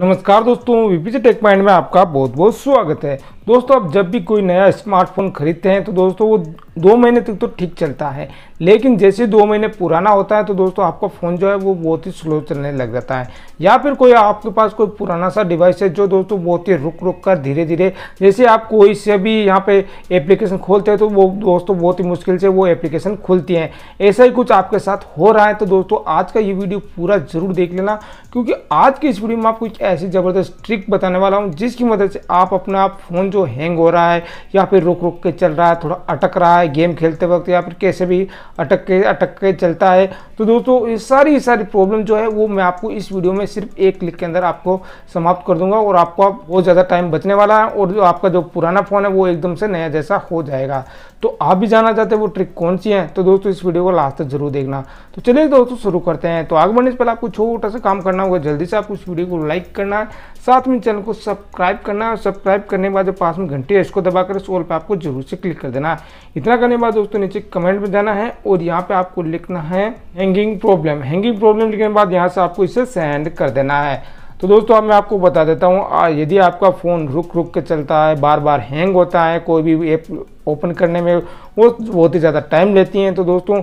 नमस्कार दोस्तों VPC take mind में आपका बहुत बहुत स्वागत है दोस्तों आप जब भी कोई नया स्मार्टफोन खरीदते हैं तो दोस्तों वो दो महीने तक तो ठीक चलता है लेकिन जैसे दो महीने पुराना होता है तो दोस्तों आपका फ़ोन जो है वो बहुत ही स्लो चलने लग जाता है या फिर कोई आपके पास कोई पुराना सा डिवाइस है जो दोस्तों बहुत ही रुक रुक कर धीरे धीरे जैसे आप कोई से भी यहाँ पे एप्लीकेशन खोलते हैं तो वो दोस्तों बहुत ही मुश्किल से वो एप्लीकेशन खुलती हैं ऐसा ही कुछ आपके साथ हो रहा है तो दोस्तों आज का ये वीडियो पूरा ज़रूर देख लेना क्योंकि आज की इस वीडियो में आपको कुछ ऐसी ज़बरदस्त ट्रिक बताने वाला हूँ जिसकी मदद से आप अपना फ़ोन जो जो हैंग हो रहा है या फिर रुक रुक के चल रहा है थोड़ा अटक रहा है गेम खेलते वक्त या फिर कैसे भी अटक के अटक के चलता है तो दोस्तों ये सारी सारी प्रॉब्लम जो है वो मैं आपको इस वीडियो में सिर्फ एक क्लिक के अंदर आपको समाप्त कर दूंगा और आपको बहुत ज़्यादा टाइम बचने वाला है और जो आपका जो पुराना फ़ोन है वो एकदम से नया जैसा हो जाएगा तो आप भी जाना चाहते हैं वो ट्रिक कौन सी है तो दोस्तों इस वीडियो को लास्ट तक जरूर देखना तो चलिए दोस्तों शुरू करते हैं तो आगे बढ़ने से पहले आपको छोटा सा काम करना होगा जल्दी से आपको इस वीडियो को लाइक करना है साथ में चैनल को सब्सक्राइब करना है और सब्सक्राइब करने के बाद जो पास में घंटे है इसको दबाकर इस ऑल पर आपको जरूर से क्लिक कर देना है इतना करने के बाद दोस्तों नीचे कमेंट में जाना है और यहाँ पर आपको लिखना है हैंगिंग प्रॉब्लम हैंगिंग प्रॉब्लम लिखने के बाद यहाँ से आपको इसे सेंड कर देना है तो दोस्तों अब मैं आपको बता देता हूँ यदि आपका फ़ोन रुक रुक के चलता है बार बार हैंग होता है कोई भी ऐप ओपन करने में वो बहुत ही ज़्यादा टाइम लेती हैं तो दोस्तों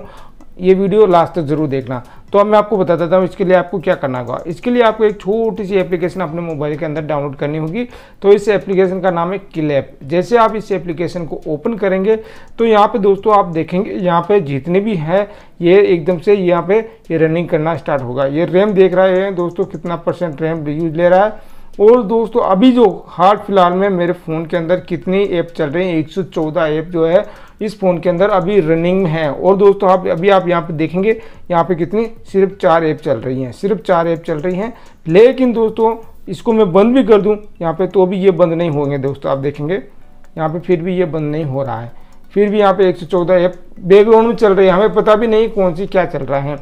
ये वीडियो लास्ट तक ज़रूर देखना तो अब मैं आपको बता देता हूँ इसके लिए आपको क्या करना होगा इसके लिए आपको एक छोटी सी एप्लीकेशन अपने मोबाइल के अंदर डाउनलोड करनी होगी तो इस एप्लीकेशन का नाम है क्लैप जैसे आप इस एप्लीकेशन को ओपन करेंगे तो यहाँ पे दोस्तों आप देखेंगे यहाँ पे जितने भी हैं ये एकदम से यहाँ पर ये रनिंग करना स्टार्ट होगा ये रैम देख रहे हैं दोस्तों कितना परसेंट रैम यूज ले रहा है और दोस्तों अभी जो हाल फिलहाल में मेरे फ़ोन के अंदर कितनी ऐप चल रही हैं 114 ऐप जो है इस फ़ोन के अंदर अभी रनिंग में है और दोस्तों आप अभी आप यहाँ पे देखेंगे यहाँ पे कितनी सिर्फ चार ऐप चल रही हैं सिर्फ चार ऐप चल रही हैं लेकिन दोस्तों इसको मैं बंद भी कर दूँ यहाँ पर तो भी ये बंद नहीं होंगे दोस्तों आप देखेंगे यहाँ पर फिर भी ये बंद नहीं हो रहा है फिर भी यहाँ पर एक ऐप बैकग्राउंड में चल रही है हमें पता भी नहीं कौन सी क्या चल रहा है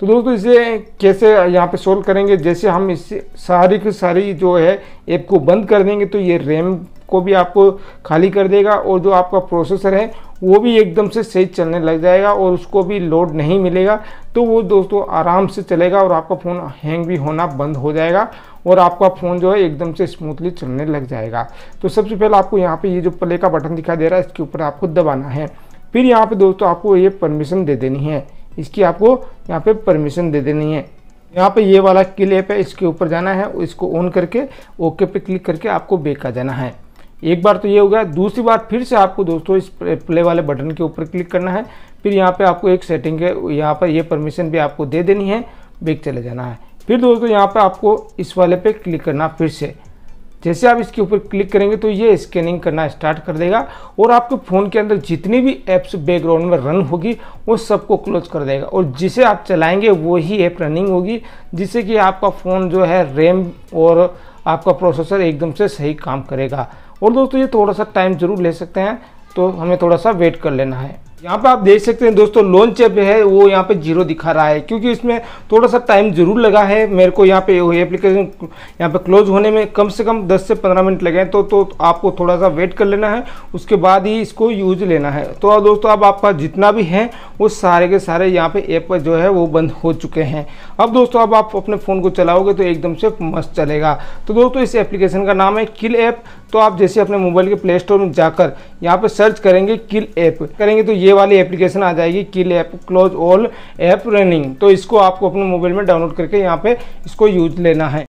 तो दोस्तों इसे कैसे यहाँ पे सोल्व करेंगे जैसे हम इस सारी की सारी जो है ऐप को बंद कर देंगे तो ये रैम को भी आपको खाली कर देगा और जो आपका प्रोसेसर है वो भी एकदम से सही चलने लग जाएगा और उसको भी लोड नहीं मिलेगा तो वो दोस्तों आराम से चलेगा और आपका फ़ोन हैंग भी होना बंद हो जाएगा और आपका फ़ोन जो है एकदम से स्मूथली चलने लग जाएगा तो सबसे पहले आपको यहाँ पे ये जो प्ले का बटन दिखाई दे रहा है इसके ऊपर आपको दबाना है फिर यहाँ पर दोस्तों आपको ये परमिशन दे देनी है इसकी आपको यहाँ पे परमिशन दे देनी है यहाँ पे ये वाला किल ऐप है इसके ऊपर जाना है इसको ऑन करके ओके पे क्लिक करके आपको बेक आ जाना है एक बार तो ये हो गया दूसरी बार फिर से आपको दोस्तों इस प्ले वाले बटन के ऊपर क्लिक करना है फिर यहाँ पे आपको एक सेटिंग है यहाँ पर ये परमिशन भी आपको दे देनी है बेक चले जाना है फिर दोस्तों यहाँ पर आपको इस वाले पे क्लिक करना फिर से जैसे आप इसके ऊपर क्लिक करेंगे तो ये स्कैनिंग करना स्टार्ट कर देगा और आपके फ़ोन के अंदर जितनी भी ऐप्स बैकग्राउंड में रन होगी वो सबको क्लोज कर देगा और जिसे आप चलाएंगे वही ऐप रनिंग होगी जिससे कि आपका फ़ोन जो है रैम और आपका प्रोसेसर एकदम से सही काम करेगा और दोस्तों ये थोड़ा सा टाइम ज़रूर ले सकते हैं तो हमें थोड़ा सा वेट कर लेना है यहाँ पे आप देख सकते हैं दोस्तों लॉन्च चेप है वो यहाँ पे जीरो दिखा रहा है क्योंकि इसमें थोड़ा सा टाइम जरूर लगा है मेरे को यहाँ पे एप्लीकेशन यहाँ पे क्लोज होने में कम से कम 10 से 15 मिनट लगे हैं तो तो आपको थोड़ा सा वेट कर लेना है उसके बाद ही इसको यूज लेना है तो दोस्तों अब आपका जितना भी है वो सारे के सारे यहाँ पे ऐप जो है वो बंद हो चुके हैं अब दोस्तों अब आप अपने फ़ोन को चलाओगे तो एकदम से मस्त चलेगा तो दोस्तों इस एप्लीकेशन का नाम है किल ऐप तो आप जैसे अपने मोबाइल के प्ले स्टोर में जाकर यहाँ पर सर्च करेंगे किल ऐप करेंगे तो ये वाली एप्लीकेशन आ जाएगी kill app close all app running तो इसको आपको अपने मोबाइल में डाउनलोड करके यहाँ पे इसको यूज लेना है